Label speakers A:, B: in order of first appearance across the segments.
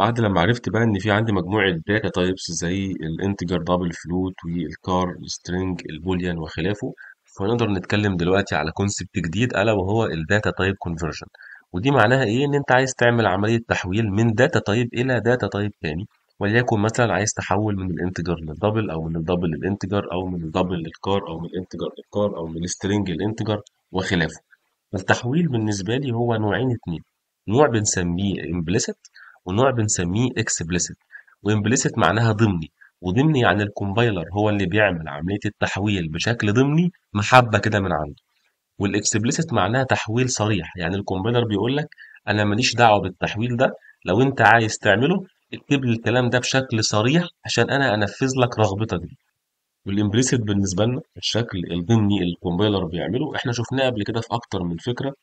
A: بعد لمّا عرفت بقى إن في عندي مجموعة داتا تايبس زي الإنتجر، دبل فلوت والكار سترينج البوليان وخلافه، فنقدر نتكلم دلوقتي على كونسبت جديد ألا وهو الداتا تايب كونفرجن ودي معناها إيه؟ إن أنت عايز تعمل عملية تحويل من داتا تايب إلى داتا تايب تاني وليكن مثلا عايز تحول من الانتجر للدبل او من الدبل للانتجر او من الدبل للكار او من الانتجر للكار او من السترينج للانتجر وخلافه فالتحويل بالنسبه لي هو نوعين اتنين نوع بنسميه امبليسيت ونوع بنسميه explicit وimplicit معناها ضمني وضمني يعني الكومبايلر هو اللي بيعمل عملية التحويل بشكل ضمني محبة كده من عنده والاكسبليسيت معناها تحويل صريح يعني الكومبايلر بيقول لك انا ماليش دعوة بالتحويل ده لو انت عايز تعمله اكتب لي الكلام ده بشكل صريح عشان انا انفذ لك رغبتك دي والامبليسيت بالنسبة لنا الشكل الضمني الكومبايلر بيعمله احنا شفناه قبل كده في اكتر من فكرة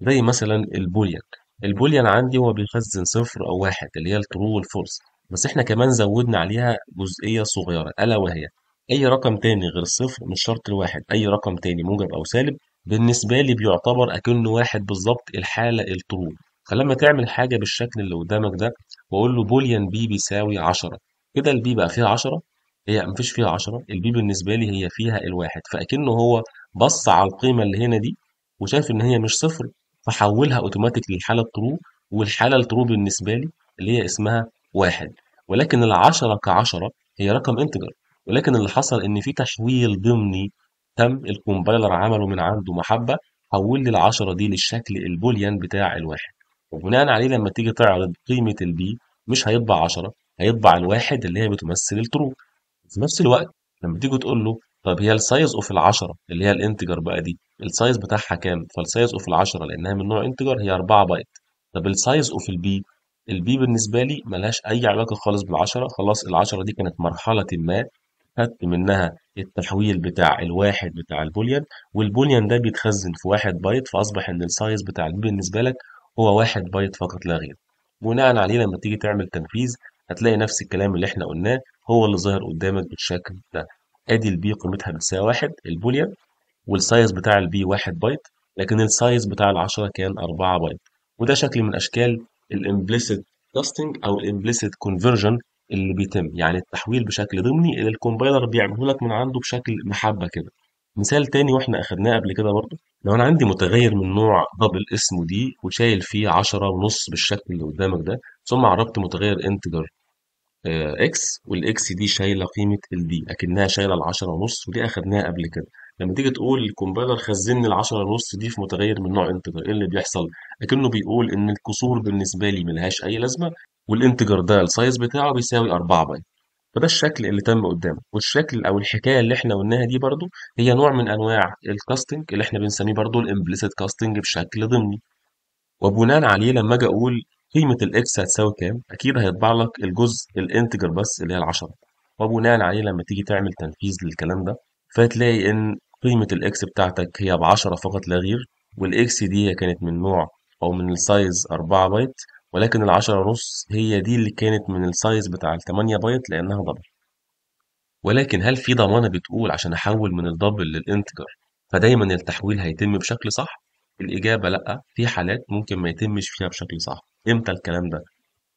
A: زي مثلا البوليان البوليان عندي هو بيخزن صفر أو واحد اللي هي الترو والفولس بس احنا كمان زودنا عليها جزئية صغيرة ألا وهي أي رقم تاني غير الصفر مش شرط الواحد أي رقم تاني موجب أو سالب بالنسبة لي بيعتبر أكنه واحد بالظبط الحالة الترو فلما تعمل حاجة بالشكل اللي قدامك ده وأقول له بوليان بي بيساوي 10 كده البي بقى فيها 10 هي مفيش فيها 10 البي بالنسبة لي هي فيها الواحد فأكنه هو بص على القيمة اللي هنا دي وشاف إن هي مش صفر فحولها اوتوماتيك للحاله الترو والحاله الترو بالنسبه لي اللي هي اسمها واحد ولكن ال10 ك10 هي رقم انتجر ولكن اللي حصل ان في تحويل ضمني تم الكومبايلر عمله من عنده محبه حول لي ال10 دي للشكل البوليان بتاع الواحد وبناء عليه لما تيجي تعرض قيمه البي مش هيطبع 10 هيطبع الواحد اللي هي بتمثل الترو في نفس الوقت لما تيجي تقول له طب هي السايز اوف العشرة اللي هي الانتجر بقى دي السايز بتاعها كام فالسايز اوف العشرة لانها من نوع انتجر هي 4 بايت طب السايز اوف البي البي بالنسبه لي ملهاش اي علاقه خالص بالعشرة خلاص العشرة دي كانت مرحله ما خدت منها التحويل بتاع الواحد بتاع البوليان والبوليان ده بيتخزن في واحد بايت فاصبح ان السايز بتاع البي بالنسبه لك هو واحد بايت فقط لا غير بناء عليه لما تيجي تعمل تنفيذ هتلاقي نفس الكلام اللي احنا قلناه هو اللي ظاهر قدامك بالشكل ده ادي البي قيمتها بتساوي واحد البوليان والسايز بتاع البي واحد بايت لكن السايز بتاع العشرة كان 4 بايت وده شكل من اشكال الامبليسيت كاستنج او الامبليسيت كونفرجن اللي بيتم يعني التحويل بشكل ضمني اللي الكومبايلر بيعمله لك من عنده بشكل محبه كده مثال تاني واحنا اخدناه قبل كده برضه لو انا عندي متغير من نوع دبل اسمه دي وشايل فيه 10 ونص بالشكل اللي قدامك ده ثم عربت متغير انتجر اكس آه، والاكس دي شايله قيمه الدي اكنها شايله ال10 ونص ودي اخدناها قبل كده لما تيجي تقول الكومبايلر خزن لي ال10 ونص دي في متغير من نوع انتجر ايه اللي بيحصل اكنه بيقول ان الكسور بالنسبه لي ملهاش اي لازمه والانتجر ده السايز بتاعه بيساوي 4 باي فده الشكل اللي تم قدامه والشكل او الحكايه اللي احنا قلناها دي برضو هي نوع من انواع الكاستنج اللي احنا بنسميه برضو الامبليسيت كاستنج بشكل ضمني وبناء عليه لما اجي اقول قيمة الإكس هتساوي كام؟ أكيد هيطبع لك الجزء الانتجر بس اللي هي العشرة وبناء عليه لما تيجي تعمل تنفيذ للكلام ده فهتلاقي إن قيمة الإكس بتاعتك هي بعشرة فقط لا غير والإكس دي كانت من نوع أو من السايز 4 بايت ولكن العشرة ونص هي دي اللي كانت من السايز بتاع الثمانية بايت لأنها دبل ولكن هل في ضمانة بتقول عشان أحول من الدبل للإنتجر فدايما التحويل هيتم بشكل صح؟ الإجابة لأ في حالات ممكن ما يتمش فيها بشكل صح إمتى الكلام ده؟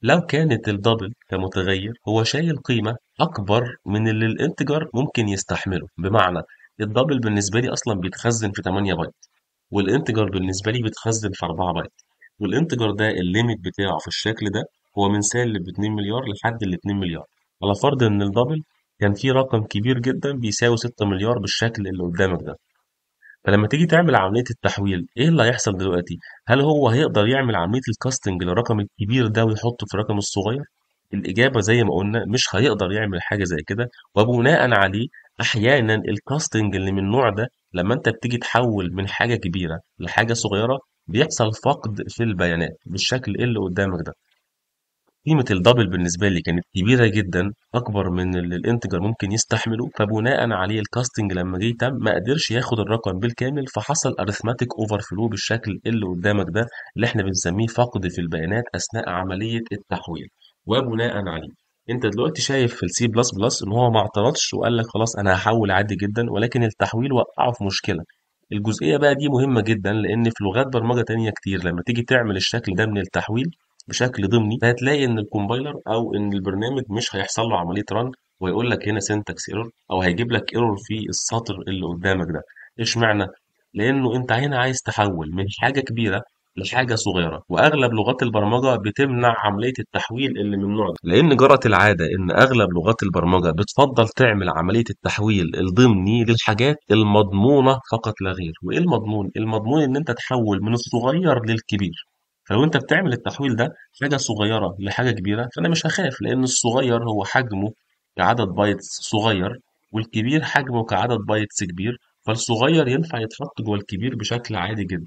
A: لو كانت الدبل كمتغير هو شايل قيمة أكبر من اللي الانتجر ممكن يستحمله بمعنى الدبل بالنسبة لي أصلا بيتخزن في 8 بايت والانتجر بالنسبة لي بيتخزن في 4 بايت والانتجر ده الليميت بتاعه في الشكل ده هو من سالب 2 مليار لحد ال 2 مليار على فرض إن الدبل كان فيه رقم كبير جدا بيساوي 6 مليار بالشكل اللي قدامك ده فلما تيجي تعمل عملية التحويل ايه اللي هيحصل دلوقتي؟ هل هو هيقدر يعمل عملية الكاستنج للرقم الكبير ده ويحطه في الرقم الصغير؟ الإجابة زي ما قلنا مش هيقدر يعمل حاجة زي كده وبناء عليه أحيانا الكاستنج اللي من النوع ده لما أنت بتيجي تحول من حاجة كبيرة لحاجة صغيرة بيحصل فقد في البيانات بالشكل اللي قدامك ده قيمة الدبل بالنسبة لي كانت كبيرة جدا أكبر من اللي الانتجر ممكن يستحمله فبناء عليه الكاستنج لما جه تم ما قدرش ياخد الرقم بالكامل فحصل أريثماتيك اوفر فلو بالشكل اللي قدامك ده اللي احنا بنسميه فقد في البيانات أثناء عملية التحويل وبناء عليه انت دلوقتي شايف في السي بلس بلس ان هو ما اعترضش وقال لك خلاص انا هحول عادي جدا ولكن التحويل وقعه في مشكله الجزئيه بقى دي مهمه جدا لان في لغات برمجه تانية كتير لما تيجي تعمل الشكل ده من التحويل بشكل ضمني فهتلاقي ان الكومبايلر او ان البرنامج مش هيحصل له عمليه رن ويقول لك هنا سنتكس ايرور او هيجيب لك ايرور في السطر اللي قدامك ده اشمعنى لانه انت هنا عايز تحول من حاجه كبيره لحاجه صغيره واغلب لغات البرمجه بتمنع عمليه التحويل اللي ده لان جرت العاده ان اغلب لغات البرمجه بتفضل تعمل عمليه التحويل الضمني للحاجات المضمونه فقط لا غير وايه المضمون المضمون ان انت تحول من الصغير للكبير فلو انت بتعمل التحويل ده حاجه صغيره لحاجه كبيره فانا مش هخاف لان الصغير هو حجمه كعدد بايتس صغير والكبير حجمه كعدد بايتس كبير فالصغير ينفع يتحط جوه الكبير بشكل عادي جدا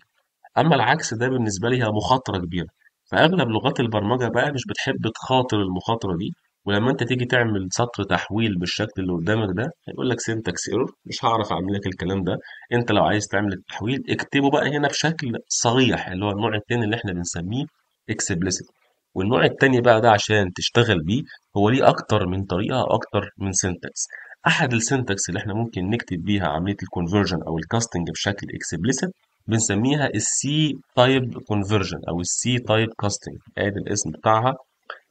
A: اما العكس ده بالنسبه لي هي مخاطره كبيره فاغلب لغات البرمجه بقى مش بتحب تخاطر المخاطره دي ولما انت تيجي تعمل سطر تحويل بالشكل اللي قدامك ده هيقول لك سينتاكس ايرور مش هعرف اعمل لك الكلام ده انت لو عايز تعمل التحويل اكتبه بقى هنا بشكل صريح اللي هو النوع الثاني اللي احنا بنسميه اكسبلسيت والنوع الثاني بقى ده عشان تشتغل بيه هو ليه اكتر من طريقه اكتر من سينتاكس احد السينتاكس اللي احنا ممكن نكتب بيها عمليه الكونفرجن او الكاستنج بشكل اكسبلسيت بنسميها السي تايب كونفرجن او السي تايب كاستنج ادي الاسم بتاعها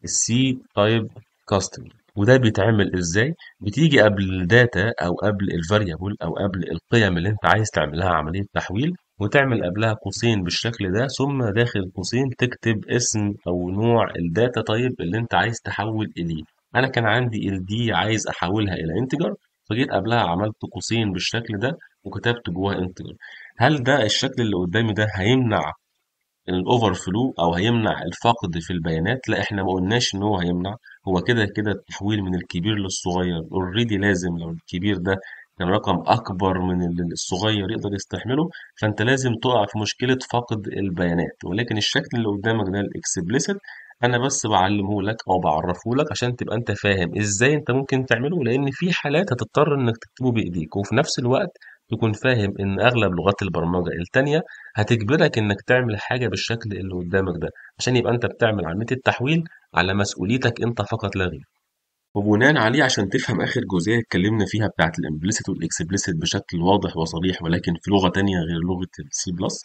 A: السي تايب كاستم وده بيتعمل ازاي بتيجي قبل الداتا او قبل الفاريبل او قبل القيم اللي انت عايز تعمل لها عمليه تحويل وتعمل قبلها قوسين بالشكل ده ثم داخل القوسين تكتب اسم او نوع الداتا تايب اللي انت عايز تحول اليه انا كان عندي الدي عايز احولها الى انتجر فجيت قبلها عملت قوسين بالشكل ده وكتبت جواها انتجر هل ده الشكل اللي قدامي ده هيمنع الاوفر فلو او هيمنع الفقد في البيانات لا احنا ما قلناش ان هو هيمنع هو كده كده التحويل من الكبير للصغير اوريدي لازم لو الكبير ده كان رقم اكبر من اللي الصغير يقدر يستحمله فانت لازم تقع في مشكله فقد البيانات ولكن الشكل اللي قدامك ده الاكسبلسيت انا بس بعلمه لك او بعرفه لك عشان تبقى انت فاهم ازاي انت ممكن تعمله لان في حالات هتضطر انك تكتبه بايديك وفي نفس الوقت تكون فاهم ان اغلب لغات البرمجه التانيه هتجبرك انك تعمل حاجه بالشكل اللي قدامك ده عشان يبقى انت بتعمل عمليه التحويل على مسؤوليتك أنت فقط لا غير وبناء عليه عشان تفهم آخر جزئية اتكلمنا فيها بتاعة الإمبليسيت والإكسبليسيت بشكل واضح وصريح ولكن في لغة تانية غير لغة السي بلس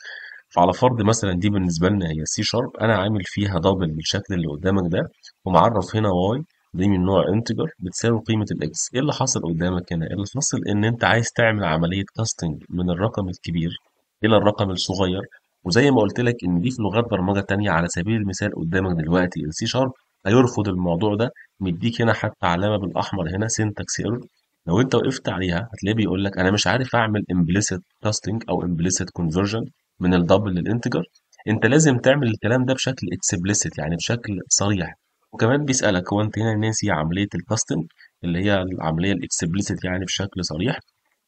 A: فعلى فرض مثلا دي بالنسبة لنا هي سي شارب أنا عامل فيها دبل بالشكل اللي قدامك ده ومعرف هنا واي دي من نوع انتجر بتساوي قيمة الاكس ايه اللي حاصل قدامك هنا إيه اللي حاصل ان انت عايز تعمل عملية كاستنج من الرقم الكبير الى الرقم الصغير وزي ما قلت لك ان دي في لغات برمجه تانية على سبيل المثال قدامك دلوقتي السي شارب هيرفض الموضوع ده مديك هنا حتى علامه بالاحمر هنا سنتكس ايرور لو انت وقفت عليها هتلاقيه بيقول لك انا مش عارف اعمل امبليسيت كاستنج او امبليسيت كونفرجن من الدبل للانتجر انت لازم تعمل الكلام ده بشكل اكسبليسيت يعني بشكل صريح وكمان بيسالك هو انت هنا ناسي عمليه الكاستنج اللي هي العمليه الاكسبليسيت يعني بشكل صريح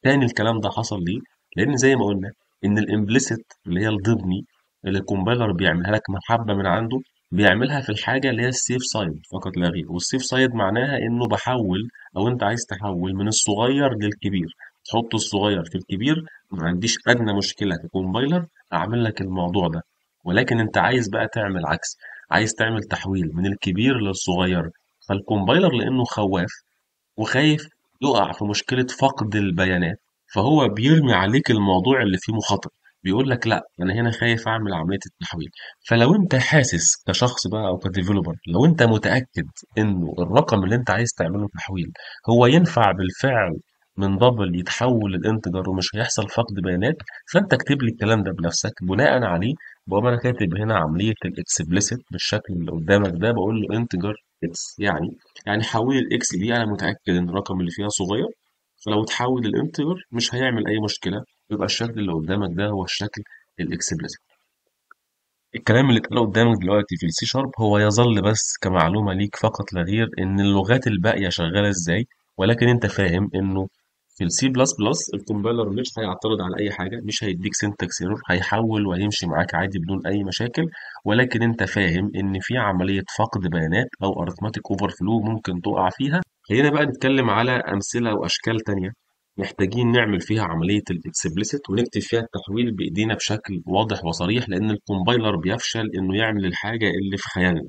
A: تاني الكلام ده حصل ليه لان زي ما قلنا ان الامبليسيت اللي هي الضمني اللي الكومبايلر بيعملها لك محبه من عنده بيعملها في الحاجه اللي هي السيف سايد فقط لا غير والسيف سايد معناها انه بحول او انت عايز تحول من الصغير للكبير تحط الصغير في الكبير ما عنديش ادنى مشكله ككومبايلر اعمل لك الموضوع ده ولكن انت عايز بقى تعمل عكس عايز تعمل تحويل من الكبير للصغير فالكومبايلر لانه خواف وخايف يقع في مشكله فقد البيانات فهو بيرمي عليك الموضوع اللي فيه مخاطر بيقول لك لأ، أنا هنا خايف أعمل عملية التحويل، فلو أنت حاسس كشخص بقى أو كديفلوبر لو أنت متأكد إنه الرقم اللي أنت عايز تعمله تحويل هو ينفع بالفعل من دبل يتحول لإنتجر ومش هيحصل فقد بيانات، فأنت اكتب لي الكلام ده بنفسك بناءً عليه بقوم أنا كاتب هنا عملية الاكسبلسيت بالشكل اللي قدامك ده بقول له انتجر اكس يعني يعني حول الاكس دي أنا متأكد إن الرقم اللي فيها صغير فلو اتحول للانتجر مش هيعمل اي مشكله يبقى الشكل اللي قدامك ده هو الشكل الاكسبلسيت الكلام اللي اتقال قدامك دلوقتي في السي شارب هو يظل بس كمعلومه ليك فقط لا غير ان اللغات الباقيه شغاله ازاي ولكن انت فاهم انه في السي بلس بلس الكومبايلر مش هيعترض على اي حاجه مش هيديك سنتكس ايرور هيحول وهيمشي معاك عادي بدون اي مشاكل ولكن انت فاهم ان في عمليه فقد بيانات او ارثماتيك اوفر فلو ممكن تقع فيها خلينا بقى نتكلم على أمثلة وأشكال تانية محتاجين نعمل فيها عملية الإكسبلسيت ونكتب فيها التحويل بإيدينا بشكل واضح وصريح لأن الكومبايلر بيفشل إنه يعمل الحاجة اللي في خيالنا.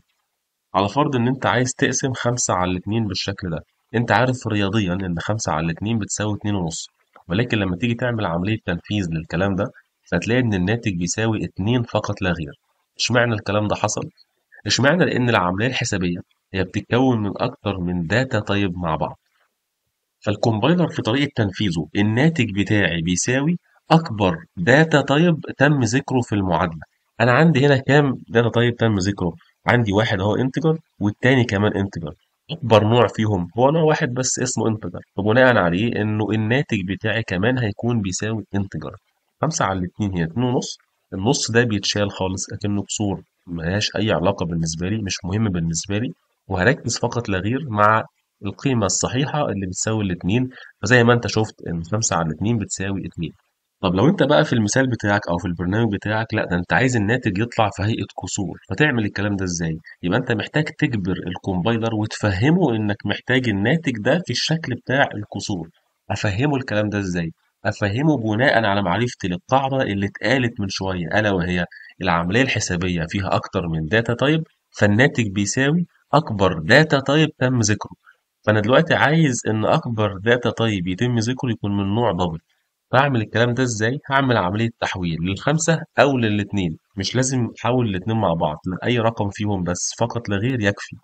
A: على فرض إن أنت عايز تقسم خمسة على اتنين بالشكل ده، أنت عارف رياضيا إن خمسة على اتنين بتساوي اتنين ونص، ولكن لما تيجي تعمل عملية تنفيذ للكلام ده هتلاقي إن الناتج بيساوي اتنين فقط لا غير. اشمعنى الكلام ده حصل؟ اشمعنى لأن العملية الحسابية هي بتتكون من أكتر من داتا تايب مع بعض فالكومبايلر في طريقة تنفيذه الناتج بتاعي بيساوي أكبر داتا تايب تم ذكره في المعادلة أنا عندي هنا كام داتا تايب تم ذكره عندي واحد هو انتجر والتاني كمان انتجر أكبر نوع فيهم هو نوع واحد بس اسمه انتجر فبناء عليه إنه الناتج بتاعي كمان هيكون بيساوي انتجر خمسة على الاتنين هي اتنين ونص النص ده بيتشال خالص أكنه كسور ملهاش أي علاقة بالنسبة لي مش مهم بالنسبة لي وهنركز فقط لا غير مع القيمة الصحيحة اللي بتساوي الاتنين فزي ما انت شفت ان 5 على 2 بتساوي 2 طب لو انت بقى في المثال بتاعك او في البرنامج بتاعك لا ده انت عايز الناتج يطلع في هيئه قصور فتعمل الكلام ده ازاي يبقى انت محتاج تجبر الكومبايلر وتفهمه انك محتاج الناتج ده في الشكل بتاع القصور افهمه الكلام ده ازاي افهمه بناء على معرفتي للقاعده اللي اتقالت من شويه الا وهي العمليه الحسابيه فيها اكتر من داتا تايب فالناتج بيساوي أكبر داتا تايب تم ذكره فأنا دلوقتي عايز إن أكبر داتا تايب يتم ذكره يكون من نوع دبل فأعمل الكلام ده إزاي؟ هعمل عملية تحويل للخمسة أو للاثنين مش لازم أحول الاثنين مع بعض لأي رقم فيهم بس فقط لغير يكفي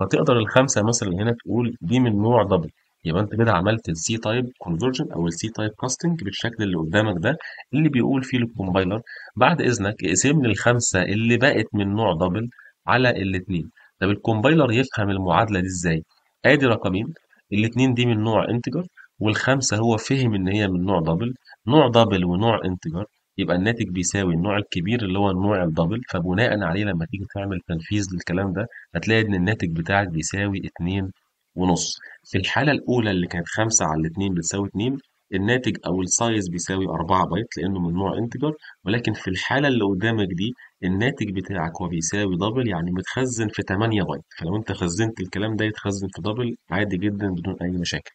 A: فتقدر الخمسة مثلا هنا تقول دي من نوع دبل يبقى انت كده عملت السي تايب كونفرجن او السي تايب كاستنج بالشكل اللي قدامك ده اللي بيقول فيه الكومبايلر بعد اذنك اقسم لي الخمسه اللي بقت من نوع دبل على الاثنين طب الكومبايلر يفهم المعادلة دي إزاي؟ آدي رقمين الاثنين دي من نوع انتجر والخمسة هو فهم إن هي من نوع دبل نوع دبل ونوع انتجر يبقى الناتج بيساوي النوع الكبير اللي هو النوع الدبل فبناء عليه لما تيجي تعمل تنفيذ للكلام ده هتلاقي إن الناتج بتاعك بيساوي 2.5 ونص في الحالة الأولى اللي كانت 5 على 2 بتساوي 2 الناتج او السايز بيساوي 4 بايت لانه من نوع انتجر ولكن في الحاله اللي قدامك دي الناتج بتاعك هو بيساوي دبل يعني متخزن في 8 بايت فلو انت خزنت الكلام ده يتخزن في دبل عادي جدا بدون اي مشاكل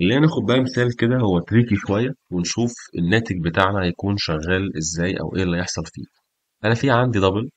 A: اللي هناخد بقى مثال كده هو تريكي شويه ونشوف الناتج بتاعنا هيكون شغال ازاي او ايه اللي هيحصل فيه انا في عندي دبل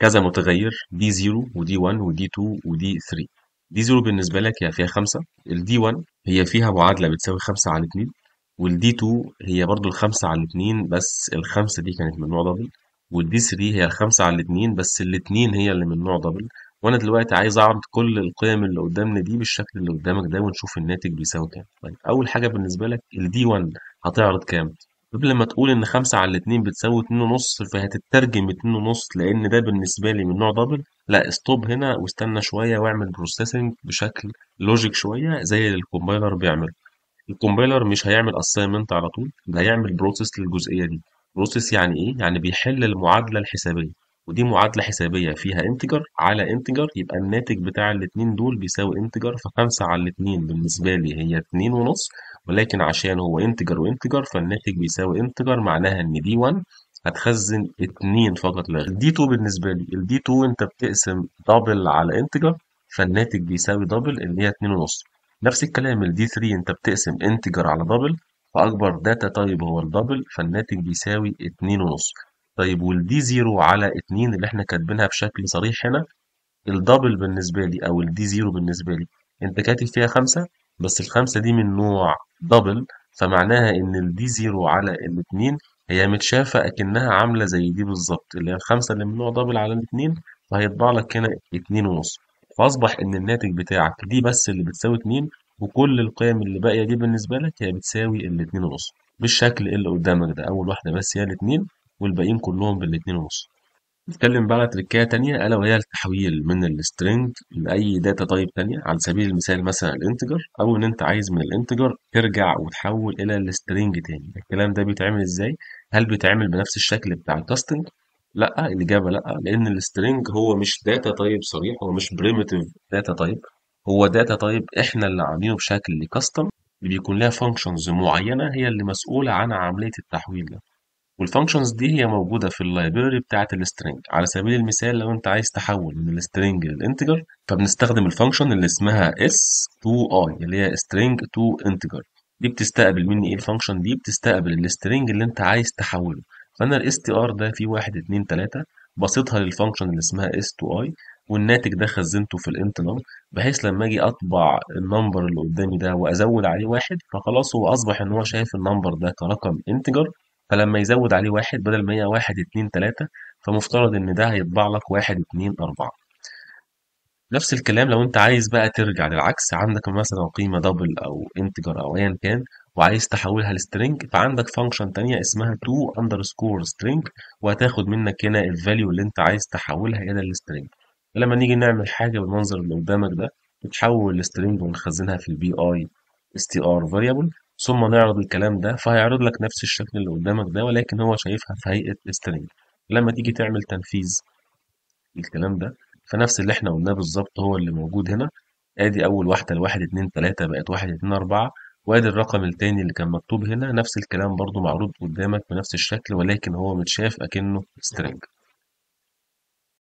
A: كذا متغير دي 0 ودي 1 ودي 2 ودي 3 دي زيرو بالنسبة لك هي فيها خمسة الدي 1 هي فيها معادلة بتساوي خمسة على اتنين والدي 2 هي برضو الخمسة على اتنين بس الخمسة دي كانت من نوع دبل والدي 3 هي الخمسة على اتنين بس الاتنين هي اللي من نوع دبل وانا دلوقتي عايز اعرض كل القيم اللي قدامنا دي بالشكل اللي قدامك ده ونشوف الناتج بيساوي كام طيب اول حاجة بالنسبة لك الدي 1 هتعرض كام قبل طيب، ما تقول ان خمسة على 2 بتساوي اتنين ونص فهتترجم اتنين ونص لان ده بالنسبة لي من نوع دبل لا استوب هنا واستنى شوية واعمل بروسيسنج بشكل لوجيك شوية زي اللي الكومبايلر بيعمله الكومبايلر مش هيعمل assignment على طول ده هيعمل بروسيس للجزئية دي بروسيس يعني ايه؟ يعني بيحل المعادلة الحسابية ودي معادلة حسابية فيها انتجر على انتجر يبقى الناتج بتاع الاتنين دول بيساوي انتجر فخمسة على الاتنين بالنسبة لي هي اتنين ونص ولكن عشان هو انتجر وانتجر فالناتج بيساوي انتجر معناها ان دي 1 هتخزن اتنين فقط لا غير الدي 2 بالنسبه لي الدي 2 انت بتقسم دبل على انتجر فالناتج بيساوي دبل اللي هي 2 ونص نفس الكلام الدي 3 انت بتقسم انتجر على دبل فاكبر داتا تايب هو الدبل فالناتج بيساوي 2 ونص طيب والدي 0 على 2 اللي احنا كاتبينها بشكل صريح هنا الدبل بالنسبه لي او الدي 0 بالنسبه لي انت كاتب فيها 5 بس الخمسة دي من نوع دبل فمعناها ان الدي 0 على الاتنين هي متشافة أكنها عاملة زي دي بالظبط اللي هي الخمسة اللي من نوع دبل على الاتنين فهيطبع لك هنا اتنين ونص فأصبح إن الناتج بتاعك دي بس اللي بتساوي اتنين وكل القيم اللي باقية دي بالنسبة لك هي بتساوي الاتنين ونص بالشكل اللي قدامك ده أول واحدة بس هي الاتنين والباقيين كلهم بالاتنين ونص نتكلم بقى على تركية تانية ألا وهي التحويل من السترنج لأي داتا تايب تانية على سبيل المثال مثلا الانتجر أو إن أنت عايز من الانتجر ترجع وتحول إلى السترنج تاني الكلام ده بيتعمل إزاي؟ هل بيتعمل بنفس الشكل بتاع الكاستنج؟ لا الإجابة لا لأن السترنج هو مش داتا تايب صريح هو مش بريمتيف داتا تايب هو داتا تايب إحنا اللي عاملينه بشكل كاستم بيكون لها فانكشنز معينة هي اللي مسؤولة عن عملية التحويل ده والفانكشنز دي هي موجودة في اللايبراري بتاعة السترنج على سبيل المثال لو أنت عايز تحول من السترنج للانتجر فبنستخدم الفانكشن اللي اسمها s 2 i اللي هي string to integer دي بتستقبل مني ايه الفانكشن دي بتستقبل السترنج اللي انت عايز تحوله فانا الاس تي ار ده فيه واحد اتنين تلاته بسيطها للفانكشن اللي اسمها اس تو اي والناتج ده خزنته في الانت نم بحيث لما اجي اطبع النمبر اللي قدامي ده وازود عليه واحد فخلاص هو اصبح ان هو شايف النمبر ده كرقم انتجر فلما يزود عليه واحد بدل ما هي واحد اتنين تلاته فمفترض ان ده هيطبع لك واحد اتنين اربعه نفس الكلام لو انت عايز بقى ترجع للعكس عندك مثلا قيمة دبل او انتجر او ايا كان وعايز تحولها لسترنج فعندك فانكشن ثانيه اسمها to underscore string وهتاخد منك هنا الفاليو اللي انت عايز تحولها الى السترنج لما نيجي نعمل حاجة بالمنظر اللي قدامك ده بتحول السترنج ونخزنها في البي اي str variable ثم نعرض الكلام ده فهيعرض لك نفس الشكل اللي قدامك ده ولكن هو شايفها في هيئة string لما تيجي تعمل تنفيذ الكلام ده فنفس اللي احنا قلناه بالظبط هو اللي موجود هنا ادي اول واحده لواحد اتنين تلاته بقت واحد اتنين اربعه وادي الرقم التاني اللي كان مكتوب هنا نفس الكلام برضو معروض قدامك بنفس الشكل ولكن هو متشاف اكنه سترينج